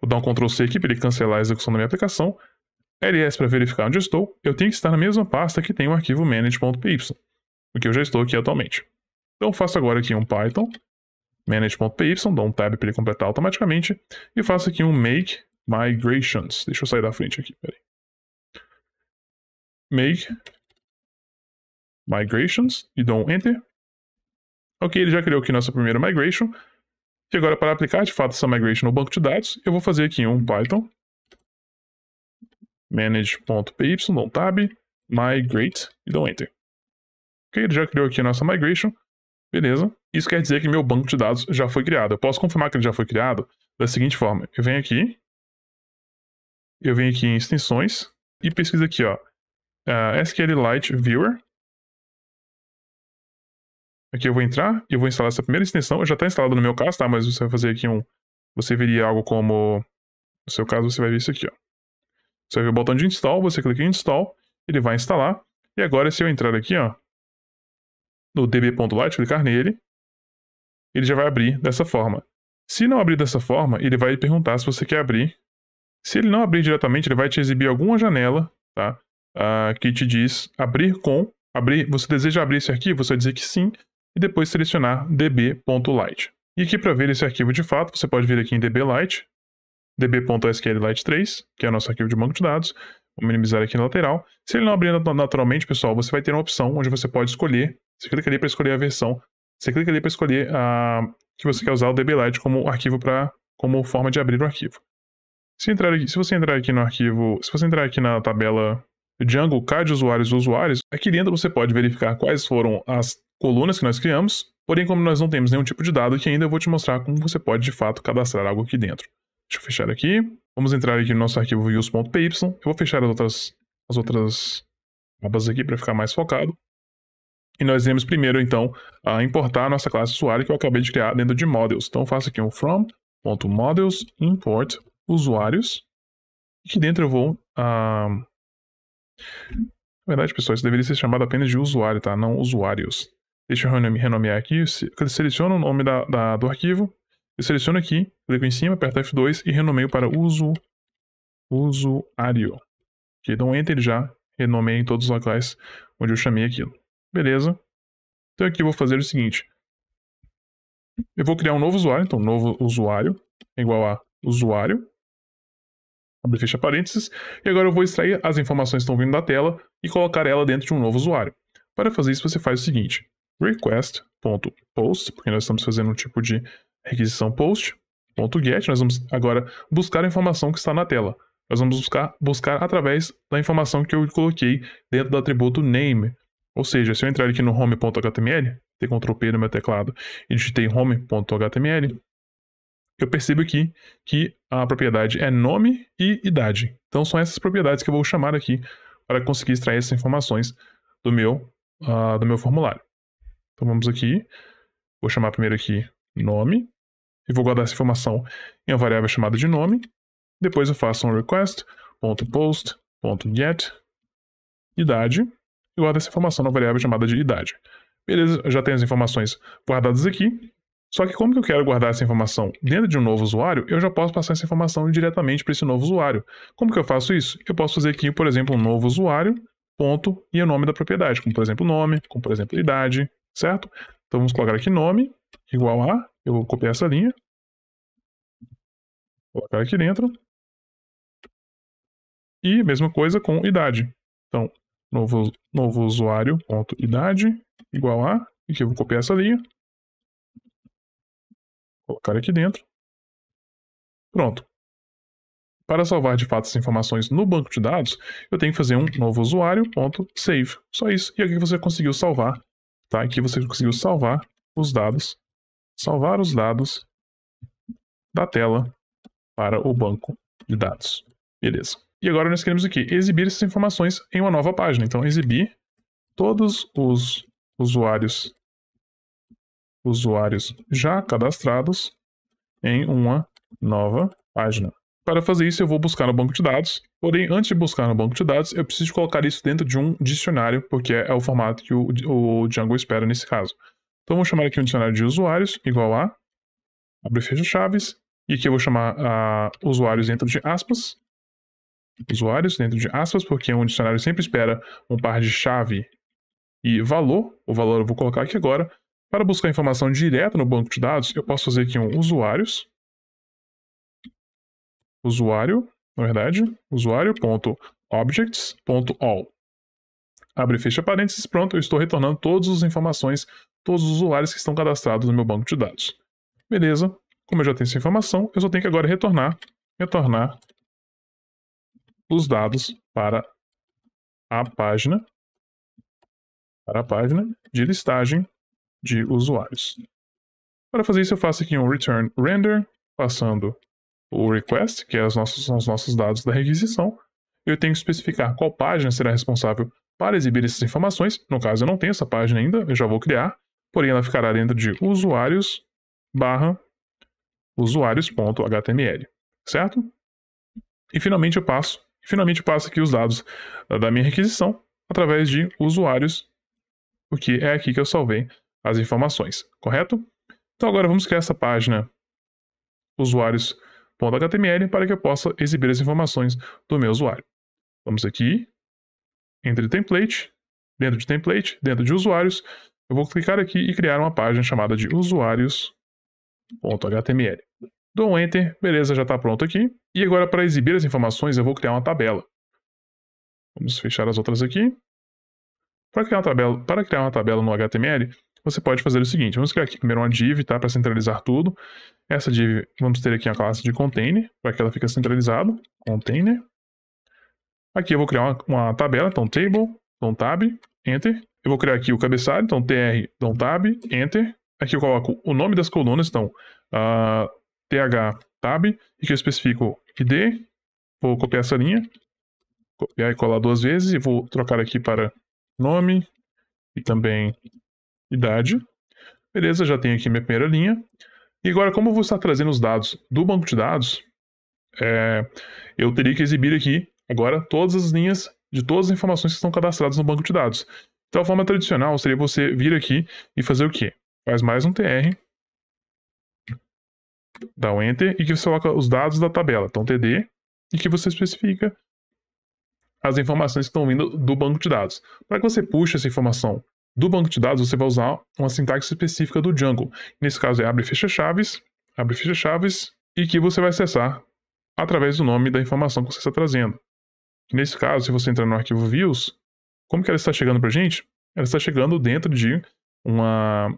vou dar um Ctrl C aqui para ele cancelar a execução da minha aplicação, ls para verificar onde eu estou, eu tenho que estar na mesma pasta que tem o arquivo manage.py, o que eu já estou aqui atualmente. Então faço agora aqui um python manage.py, dou um tab para ele completar automaticamente, e faço aqui um make migrations. Deixa eu sair da frente aqui, peraí make migrations e dou um enter. Ok, ele já criou aqui nossa primeira migration. E agora para aplicar de fato essa migration no banco de dados, eu vou fazer aqui um Python manage.py, dou um tab, migrate e dou um enter. Ok, ele já criou aqui a nossa migration. Beleza. Isso quer dizer que meu banco de dados já foi criado. Eu posso confirmar que ele já foi criado da seguinte forma. Eu venho aqui, eu venho aqui em extensões e pesquiso aqui, ó, uh, ah, SQLite Viewer. Aqui eu vou entrar e vou instalar essa primeira extensão. Já está instalado no meu caso, tá? Mas você vai fazer aqui um... Você veria algo como... No seu caso, você vai ver isso aqui, ó. Você vai ver o botão de install, você clica em install, ele vai instalar. E agora, se eu entrar aqui, ó, no db.lite, clicar nele, ele já vai abrir dessa forma. Se não abrir dessa forma, ele vai perguntar se você quer abrir. Se ele não abrir diretamente, ele vai te exibir alguma janela, tá? uh, que te diz abrir com. Abrir, você deseja abrir esse arquivo? Você vai dizer que sim, e depois selecionar db.light. E aqui para ver esse arquivo de fato, você pode vir aqui em dblight, db.sqlite3, que é o nosso arquivo de banco de dados, vou minimizar aqui na lateral. Se ele não abrir naturalmente, pessoal, você vai ter uma opção onde você pode escolher, você clica ali para escolher a versão, você clica ali para escolher a, ah, que você quer usar o dblight como arquivo para como forma de abrir o arquivo. Se, entrar aqui, se você entrar aqui no arquivo, se você entrar aqui na tabela Django CAD usuários e usuários, aqui dentro você pode verificar quais foram as colunas que nós criamos, porém como nós não temos nenhum tipo de dado aqui ainda, eu vou te mostrar como você pode de fato cadastrar algo aqui dentro. Deixa eu fechar aqui, vamos entrar aqui no nosso arquivo views.py, eu vou fechar as outras, as outras abas aqui para ficar mais focado. E nós iremos primeiro, então, a importar a nossa classe usuário que eu acabei de criar dentro de models. Então, eu faço aqui um from.models import usuários. E aqui dentro eu vou uh, na verdade, pessoal, isso deveria ser chamado apenas de usuário, tá? Não usuários. Deixa eu renomear aqui. Seleciono o nome da, da, do arquivo. Eu seleciono aqui, clico em cima, aperto F2 e renomeio para uso, usuário. Ok, dou então, um Enter já, renomeei em todos os locais onde eu chamei aquilo. Beleza. Então aqui eu vou fazer o seguinte. Eu vou criar um novo usuário, então novo usuário é igual a usuário abre fecha parênteses, e agora eu vou extrair as informações que estão vindo da tela e colocar ela dentro de um novo usuário. Para fazer isso, você faz o seguinte, request.post, porque nós estamos fazendo um tipo de requisição post, ponto .get, nós vamos agora buscar a informação que está na tela. Nós vamos buscar, buscar através da informação que eu coloquei dentro do atributo name. Ou seja, se eu entrar aqui no home.html, tem Ctrl P no meu teclado e digitei home.html, eu percebo aqui que a propriedade é nome e idade. Então são essas propriedades que eu vou chamar aqui para conseguir extrair essas informações do meu, uh, do meu formulário. Então vamos aqui, vou chamar primeiro aqui nome, e vou guardar essa informação em uma variável chamada de nome. Depois eu faço um request.post.get idade, e guardo essa informação na variável chamada de idade. Beleza, eu já tenho as informações guardadas aqui. Só que como que eu quero guardar essa informação dentro de um novo usuário, eu já posso passar essa informação diretamente para esse novo usuário. Como que eu faço isso? Eu posso fazer aqui, por exemplo, um novo usuário, ponto, e o nome da propriedade, como por exemplo nome, como por exemplo idade, certo? Então vamos colocar aqui nome, igual a, eu vou copiar essa linha, colocar aqui dentro, e mesma coisa com idade. Então, novo, novo usuário, ponto, idade, igual a, e aqui eu vou copiar essa linha, Colocar aqui dentro. Pronto. Para salvar de fato as informações no banco de dados, eu tenho que fazer um novo usuário.save. Só isso. E aqui você conseguiu salvar. Tá? Aqui você conseguiu salvar os dados. Salvar os dados da tela para o banco de dados. Beleza. E agora nós queremos aqui Exibir essas informações em uma nova página. Então, exibir todos os usuários usuários já cadastrados em uma nova página. Para fazer isso, eu vou buscar no banco de dados. Porém, antes de buscar no banco de dados, eu preciso colocar isso dentro de um dicionário, porque é o formato que o, Django espera nesse caso. Então, vou chamar aqui um dicionário de usuários, igual a abre e fecha chaves, e aqui eu vou chamar a ah, usuários dentro de aspas, usuários dentro de aspas, porque um dicionário sempre espera um par de chave e valor, o valor eu vou colocar aqui agora, para buscar informação direta no banco de dados, eu posso fazer aqui um usuários, usuário, na verdade, usuário.objects.all. Abre e fecha parênteses, pronto, eu estou retornando todas as informações, todos os usuários que estão cadastrados no meu banco de dados. Beleza, como eu já tenho essa informação, eu só tenho que agora retornar, retornar os dados para a página, para a página de listagem de usuários. Para fazer isso, eu faço aqui um return render, passando o request, que é os nossos, são os nossos dados da requisição. Eu tenho que especificar qual página será responsável para exibir essas informações. No caso, eu não tenho essa página ainda, eu já vou criar, porém ela ficará dentro de usuários barra usuários.html, certo? E finalmente eu passo, finalmente eu passo aqui os dados da minha requisição através de usuários, o que é aqui que eu salvei as informações, correto? Então agora vamos criar essa página usuários.html para que eu possa exibir as informações do meu usuário. Vamos aqui, entre template, dentro de template, dentro de usuários, eu vou clicar aqui e criar uma página chamada de usuários.html. Dou um enter, beleza, já está pronto aqui. E agora para exibir as informações eu vou criar uma tabela. Vamos fechar as outras aqui. Para criar, uma tabela, para criar uma tabela no HTML, você pode fazer o seguinte, vamos criar aqui primeiro uma div, tá, para centralizar tudo. Essa div, vamos ter aqui a classe de container, para que ela fique centralizada, container. Aqui eu vou criar uma, uma tabela, então table, então tab, enter. Eu vou criar aqui o cabeçalho, então tr, então tab, enter. Aqui eu coloco o nome das colunas, então uh, th, tab, e que eu especifico id, vou copiar essa linha, copiar e colar duas vezes, e vou trocar aqui para nome e também idade. Beleza, já tenho aqui minha primeira linha. E agora, como eu vou estar trazendo os dados do banco de dados, é, eu teria que exibir aqui, agora, todas as linhas de todas as informações que estão cadastradas no banco de dados. Então, a forma tradicional seria você vir aqui e fazer o quê? Faz mais um TR, dá o um Enter, e que você coloca os dados da tabela, então TD, e que você especifica as informações que estão vindo do banco de dados. Para que você puxe essa informação do banco de dados, você vai usar uma sintaxe específica do Django. Nesse caso é abre e fecha chaves, abre e fecha chaves, e que você vai acessar através do nome da informação que você está trazendo. Nesse caso, se você entrar no arquivo views, como que ela está chegando para a gente? Ela está chegando dentro de uma,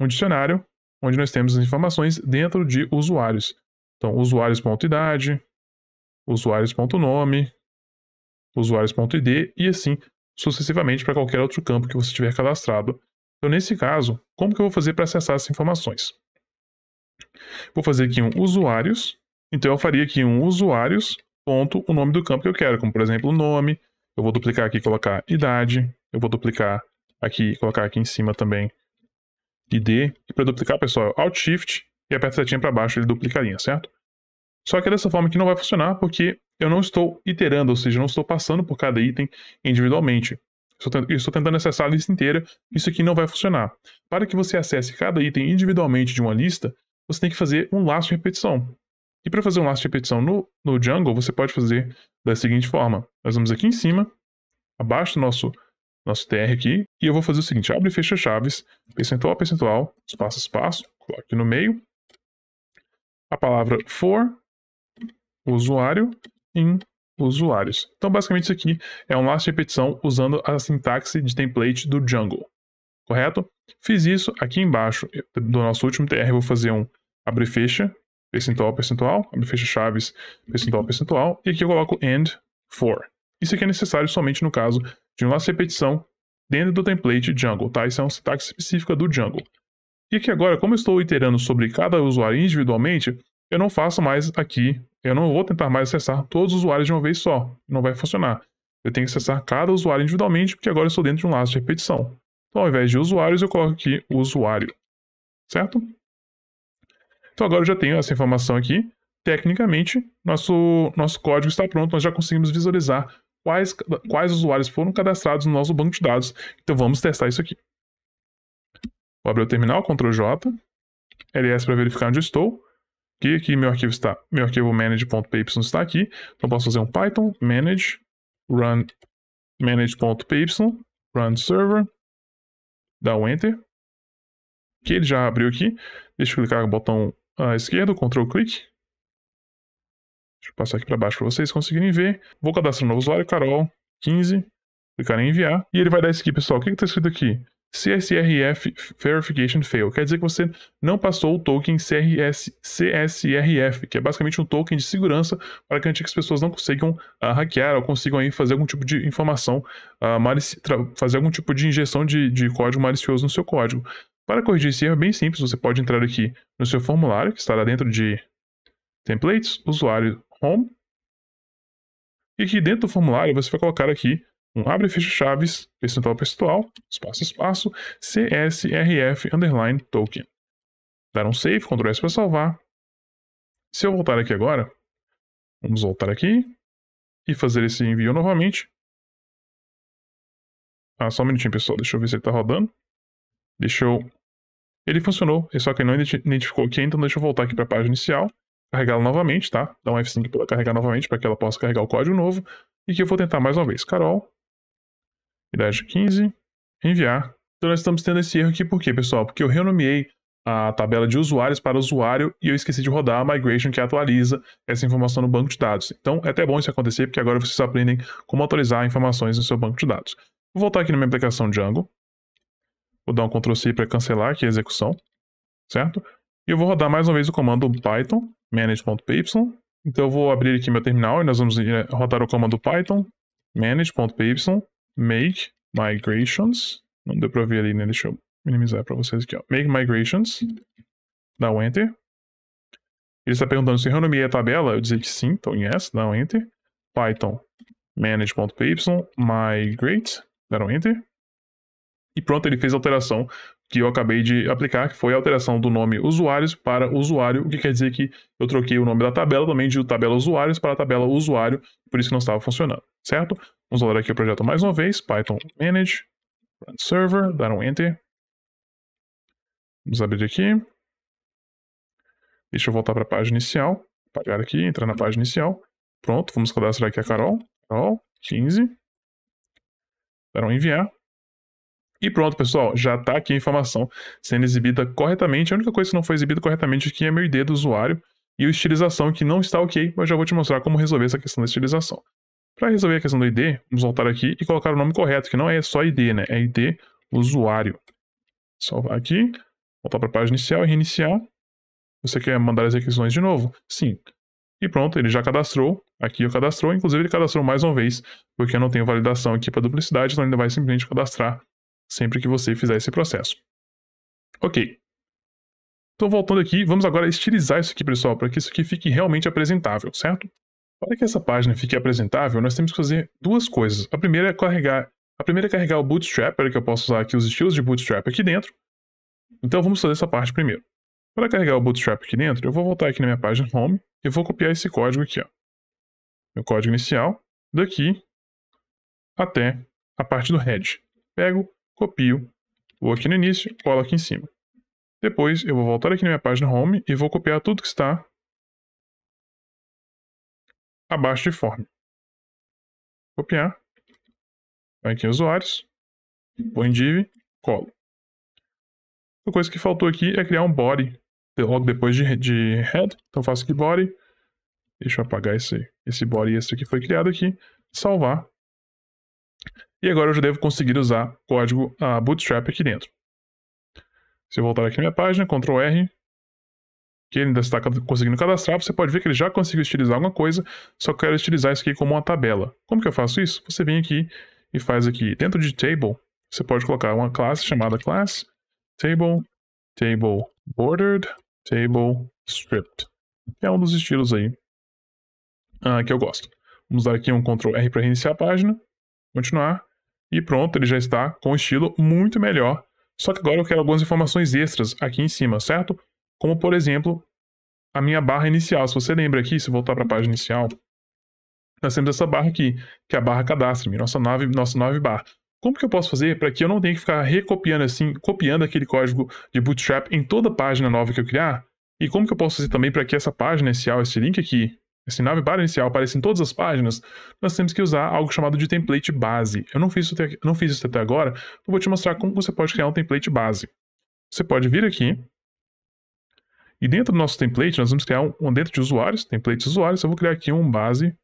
um dicionário, onde nós temos as informações dentro de usuários. Então, usuários.idade, usuários.nome, usuários.id e assim sucessivamente para qualquer outro campo que você tiver cadastrado. Então, nesse caso, como que eu vou fazer para acessar essas informações? Vou fazer aqui um usuários. Então, eu faria aqui um usuários, ponto, o nome do campo que eu quero, como, por exemplo, nome. Eu vou duplicar aqui e colocar idade. Eu vou duplicar aqui colocar aqui em cima também ID. E para duplicar, pessoal, Alt Shift e aperta a setinha para baixo, ele duplicaria, certo? Só que dessa forma que não vai funcionar, porque eu não estou iterando, ou seja, não estou passando por cada item individualmente. Eu estou tentando acessar a lista inteira, isso aqui não vai funcionar. Para que você acesse cada item individualmente de uma lista, você tem que fazer um laço de repetição. E para fazer um laço de repetição no, no Django, você pode fazer da seguinte forma. Nós vamos aqui em cima, abaixo do nosso, nosso TR aqui, e eu vou fazer o seguinte, abre e fecha chaves, percentual, percentual, espaço, espaço, coloque no meio, a palavra for, usuário, em usuários. Então, basicamente, isso aqui é um laço de repetição usando a sintaxe de template do Django, correto? Fiz isso aqui embaixo do nosso último TR, vou fazer um abre e fecha, percentual, percentual, abre e fecha chaves, percentual, percentual, e aqui eu coloco end for. Isso aqui é necessário somente no caso de um laço de repetição dentro do template Django, tá? Isso é uma sintaxe específica do Django. E aqui agora, como eu estou iterando sobre cada usuário individualmente, eu não faço mais aqui eu não vou tentar mais acessar todos os usuários de uma vez só. Não vai funcionar. Eu tenho que acessar cada usuário individualmente, porque agora eu estou dentro de um laço de repetição. Então, ao invés de usuários, eu coloco aqui usuário. Certo? Então, agora eu já tenho essa informação aqui. Tecnicamente, nosso, nosso código está pronto, nós já conseguimos visualizar quais, quais usuários foram cadastrados no nosso banco de dados. Então, vamos testar isso aqui. Vou abrir o terminal, Ctrl J, LS para verificar onde eu estou que aqui meu arquivo está, meu arquivo manage.py está aqui, então posso fazer um python manage run manage.py run server, dá um enter, que ele já abriu aqui, deixa eu clicar no botão à ah, esquerda, ctrl clique, deixa eu passar aqui para baixo para vocês conseguirem ver, vou cadastrar um novo usuário, carol15, clicar em enviar, e ele vai dar isso aqui pessoal, o que está escrito aqui? CSRF Verification Fail. Quer dizer que você não passou o token CRS, CSRF, que é basicamente um token de segurança para garantir que as pessoas não consigam uh, hackear ou consigam aí, fazer algum tipo de informação, uh, fazer algum tipo de injeção de, de código malicioso no seu código. Para corrigir esse erro é bem simples, você pode entrar aqui no seu formulário, que estará dentro de templates, usuário, home. E aqui dentro do formulário você vai colocar aqui um abre e fecha chaves, percentual percentual, espaço espaço, csrf underline token. Dar um save, Ctrl S para salvar. Se eu voltar aqui agora, vamos voltar aqui e fazer esse envio novamente. Ah, só um minutinho, pessoal. Deixa eu ver se ele está rodando. Deixa eu... Ele funcionou, só que ele não identificou aqui, então deixa eu voltar aqui para a página inicial carregá-la novamente, tá? Dá um F5 para carregar novamente para que ela possa carregar o código novo. E que eu vou tentar mais uma vez. Carol, idade 15, enviar. Então nós estamos tendo esse erro aqui, por quê, pessoal? Porque eu renomeei a tabela de usuários para usuário e eu esqueci de rodar a migration que atualiza essa informação no banco de dados. Então é até bom isso acontecer, porque agora vocês aprendem como atualizar informações no seu banco de dados. Vou voltar aqui na minha aplicação Django. Vou dar um Ctrl+C para cancelar aqui a execução, certo? E eu vou rodar mais uma vez o comando python manage.py. Então eu vou abrir aqui meu terminal e nós vamos eh, rodar o comando python manage.py make migrations. Não deu para ver ali, né? Deixa eu minimizar para vocês aqui. Ó. Make migrations. Dá um enter. Ele está perguntando se eu renomeei a tabela. Eu dizer que sim, então yes, dá um enter. Python manage.py migrate, dá um enter. E pronto, ele fez a alteração que eu acabei de aplicar, que foi a alteração do nome usuários para usuário, o que quer dizer que eu troquei o nome da tabela também de tabela usuários para tabela usuário, por isso que não estava funcionando, certo? Vamos olhar aqui o projeto mais uma vez, python manage, run server, dar um enter. Vamos abrir aqui. Deixa eu voltar para a página inicial, apagar aqui, entrar na página inicial. Pronto, vamos cadastrar aqui a Carol, Carol, 15. Dar um enviar. E pronto, pessoal, já está aqui a informação sendo exibida corretamente. A única coisa que não foi exibida corretamente aqui é meu ID do usuário e a estilização que não está ok, mas já vou te mostrar como resolver essa questão da estilização. Para resolver a questão do ID, vamos voltar aqui e colocar o nome correto, que não é só ID, né? É ID usuário. Salvar aqui, voltar para a página inicial e reiniciar. Você quer mandar as requisições de novo? Sim. E pronto, ele já cadastrou. Aqui eu cadastrou, inclusive ele cadastrou mais uma vez, porque eu não tenho validação aqui para duplicidade, então ele vai simplesmente cadastrar sempre que você fizer esse processo. Ok. Então, voltando aqui, vamos agora estilizar isso aqui, pessoal, para que isso aqui fique realmente apresentável, certo? Para que essa página fique apresentável, nós temos que fazer duas coisas. A primeira é carregar, a primeira é carregar o Bootstrap, para que eu possa usar aqui os estilos de Bootstrap aqui dentro. Então, vamos fazer essa parte primeiro. Para carregar o Bootstrap aqui dentro, eu vou voltar aqui na minha página Home e vou copiar esse código aqui, ó. Meu código inicial, daqui até a parte do head. Pego, copio, vou aqui no início, colo aqui em cima. Depois eu vou voltar aqui na minha página Home e vou copiar tudo que está abaixo de Form. Copiar, vai aqui em Usuários, vou em Div, colo. Uma coisa que faltou aqui é criar um body logo depois de, de head, então faço aqui body, deixa eu apagar esse, esse body extra que foi criado aqui, salvar e agora eu já devo conseguir usar código uh, Bootstrap aqui dentro. Se eu voltar aqui na minha página, Ctrl R, que ele ainda está conseguindo cadastrar, você pode ver que ele já conseguiu estilizar alguma coisa, só quero estilizar isso aqui como uma tabela. Como que eu faço isso? Você vem aqui e faz aqui, dentro de table, você pode colocar uma classe chamada class table, table bordered, table stripped. É um dos estilos aí uh, que eu gosto. Vamos dar aqui um Ctrl R para reiniciar a página continuar. E pronto, ele já está com um estilo muito melhor. Só que agora eu quero algumas informações extras aqui em cima, certo? Como, por exemplo, a minha barra inicial. Se você lembra aqui, se voltar para a página inicial, nós tá temos essa barra aqui, que é a barra cadastre nossa nave, nossa nave bar. Como que eu posso fazer para que eu não tenha que ficar recopiando assim, copiando aquele código de Bootstrap em toda página nova que eu criar? E como que eu posso fazer também para que essa página inicial, esse link aqui, ensinava em inicial aparece em todas as páginas, nós temos que usar algo chamado de template base. Eu não fiz isso até, não fiz isso até agora, eu vou te mostrar como você pode criar um template base. Você pode vir aqui, e dentro do nosso template, nós vamos criar um, um dentro de usuários, templates usuários, eu vou criar aqui um base,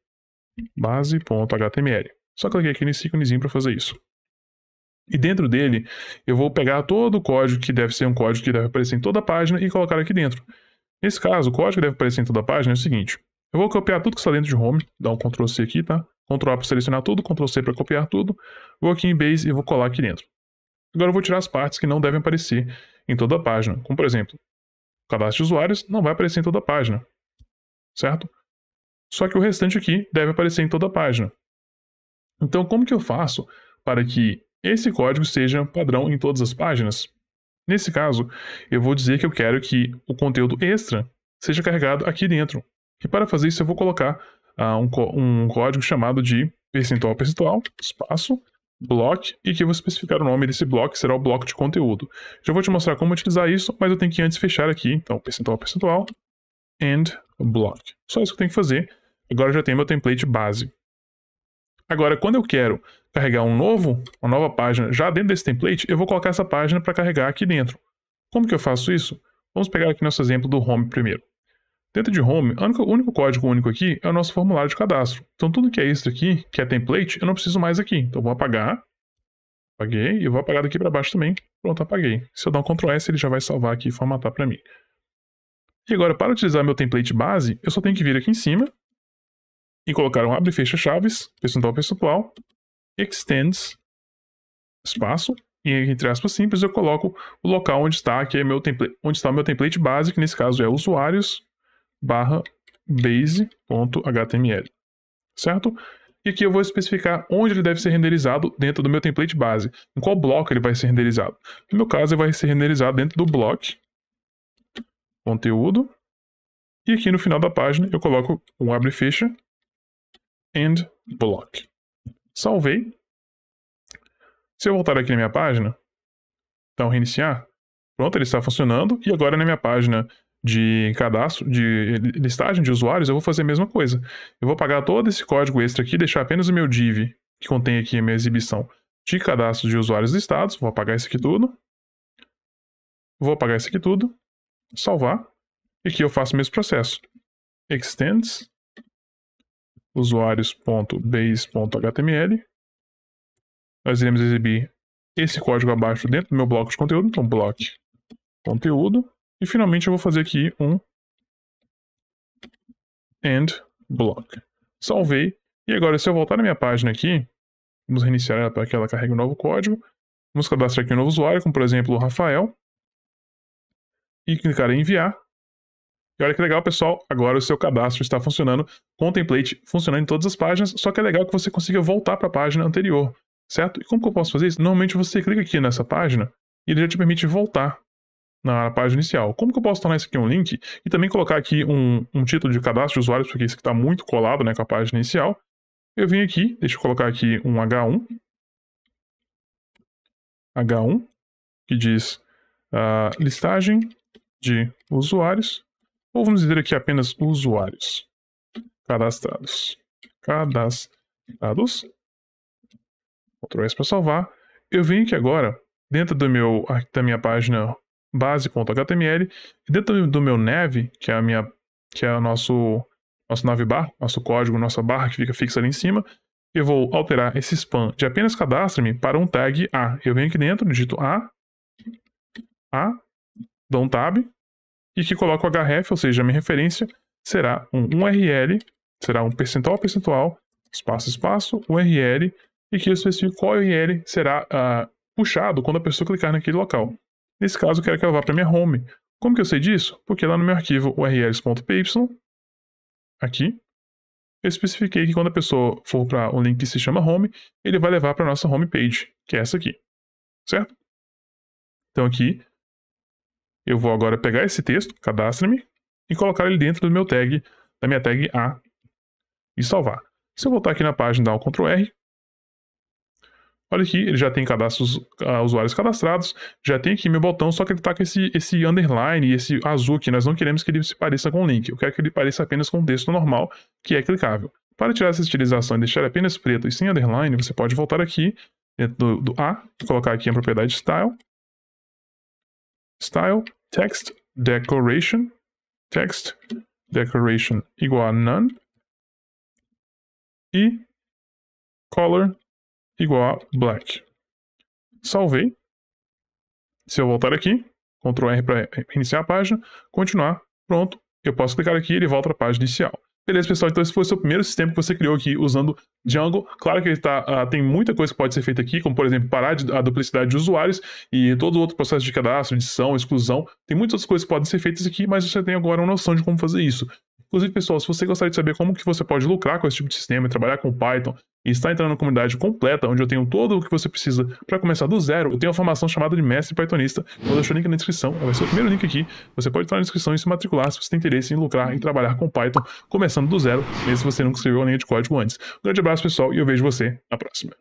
base.html. Só cliquei aqui nesse íconezinho para fazer isso. E dentro dele, eu vou pegar todo o código que deve ser um código que deve aparecer em toda a página e colocar aqui dentro. Nesse caso, o código que deve aparecer em toda a página é o seguinte. Eu vou copiar tudo que está dentro de home, dar um Ctrl C aqui, tá? Ctrl A para selecionar tudo, Ctrl C para copiar tudo. Vou aqui em Base e vou colar aqui dentro. Agora eu vou tirar as partes que não devem aparecer em toda a página, como por exemplo, o cadastro de usuários não vai aparecer em toda a página, certo? Só que o restante aqui deve aparecer em toda a página. Então como que eu faço para que esse código seja padrão em todas as páginas? Nesse caso, eu vou dizer que eu quero que o conteúdo extra seja carregado aqui dentro, e para fazer isso, eu vou colocar uh, um, um código chamado de percentual percentual, espaço, block, e que eu vou especificar o nome desse bloco, que será o bloco de conteúdo. Já vou te mostrar como utilizar isso, mas eu tenho que antes fechar aqui, então, percentual percentual, and block. Só isso que eu tenho que fazer. Agora já tenho meu template base. Agora, quando eu quero carregar um novo, uma nova página já dentro desse template, eu vou colocar essa página para carregar aqui dentro. Como que eu faço isso? Vamos pegar aqui nosso exemplo do home primeiro. Dentro de Home, o único código único aqui é o nosso formulário de cadastro. Então tudo que é isso aqui, que é template, eu não preciso mais aqui. Então vou apagar. Apaguei. E vou apagar daqui para baixo também. Pronto, apaguei. Se eu dar um Ctrl S, ele já vai salvar aqui e formatar para mim. E agora, para utilizar meu template base, eu só tenho que vir aqui em cima e colocar um abre e fecha chaves, percentual percentual, extends, espaço, e entre aspas simples eu coloco o local onde está, que é meu template, onde está o meu template base, que nesse caso é usuários, barra base.html, certo? E aqui eu vou especificar onde ele deve ser renderizado dentro do meu template base, em qual bloco ele vai ser renderizado. No meu caso, ele vai ser renderizado dentro do bloco conteúdo, e aqui no final da página eu coloco um abre fecha, end block. Salvei. Se eu voltar aqui na minha página, então reiniciar, pronto, ele está funcionando, e agora na minha página de cadastro, de listagem de usuários, eu vou fazer a mesma coisa. Eu vou pagar todo esse código extra aqui, deixar apenas o meu div, que contém aqui a minha exibição de cadastro de usuários listados, vou apagar isso aqui tudo. Vou apagar isso aqui tudo, salvar, e aqui eu faço o mesmo processo. Extends usuários.base.html. Nós iremos exibir esse código abaixo dentro do meu bloco de conteúdo, então bloco conteúdo e finalmente eu vou fazer aqui um end block. Salvei. E agora se eu voltar na minha página aqui, vamos reiniciar ela para que ela carregue o um novo código. Vamos cadastrar aqui um novo usuário, como por exemplo o Rafael. E clicar em é enviar. E olha que legal, pessoal, agora o seu cadastro está funcionando com o template funcionando em todas as páginas, só que é legal que você consiga voltar para a página anterior, certo? E como que eu posso fazer isso? Normalmente você clica aqui nessa página e ele já te permite voltar na página inicial. Como que eu posso tornar isso aqui um link? E também colocar aqui um, um título de cadastro de usuários, porque isso aqui está muito colado né, com a página inicial. Eu vim aqui, deixa eu colocar aqui um H1. H1, que diz uh, listagem de usuários, ou vamos dizer aqui apenas usuários cadastrados. Cadastrados. Ctrl S para salvar. Eu venho aqui agora, dentro do meu, da minha página base.html. E dentro do meu nav, que é a minha que é o nosso nosso navbar, nosso código, nossa barra que fica fixa ali em cima, eu vou alterar esse spam de apenas cadastre-me para um tag A. Eu venho aqui dentro, digito A, A, dou um tab, e que coloco href, ou seja, a minha referência será um URL, será um percentual percentual, espaço espaço, URL, e que eu especifico qual URL será uh, puxado quando a pessoa clicar naquele local. Nesse caso, eu quero que ela vá para minha home. Como que eu sei disso? Porque lá no meu arquivo urls.py, aqui, eu especifiquei que quando a pessoa for para um link que se chama home, ele vai levar para a nossa home page, que é essa aqui. Certo? Então aqui, eu vou agora pegar esse texto, cadastre-me, e colocar ele dentro do meu tag, da minha tag A, e salvar. Se eu voltar aqui na página, dar um Ctrl R, Olha aqui, ele já tem cadastros, uh, usuários cadastrados, já tem aqui meu botão, só que ele está com esse, esse underline, esse azul aqui. Nós não queremos que ele se pareça com o link, eu quero que ele pareça apenas com o texto normal, que é clicável. Para tirar essa estilização e deixar apenas preto e sem underline, você pode voltar aqui, dentro do, do A, colocar aqui a propriedade style, style, text, decoration, text, decoration igual a none, e color igual a black. Salvei. Se eu voltar aqui, Ctrl R para iniciar a página, continuar, pronto. Eu posso clicar aqui e ele volta para a página inicial. Beleza, pessoal? Então esse foi o seu primeiro sistema que você criou aqui usando Django. Claro que ele tá, uh, tem muita coisa que pode ser feita aqui, como por exemplo, parar de, a duplicidade de usuários e todo o outro processo de cadastro, edição, exclusão. Tem muitas outras coisas que podem ser feitas aqui, mas você tem agora uma noção de como fazer isso. Inclusive, pessoal, se você gostaria de saber como que você pode lucrar com esse tipo de sistema e trabalhar com Python e está entrando na comunidade completa, onde eu tenho todo o que você precisa para começar do zero, eu tenho uma formação chamada de Mestre Pythonista. Vou então deixar o link na descrição, vai ser o primeiro link aqui. Você pode entrar na descrição e se matricular se você tem interesse em lucrar e trabalhar com Python, começando do zero, mesmo se você nunca escreveu a linha de código antes. Um grande abraço, pessoal, e eu vejo você na próxima.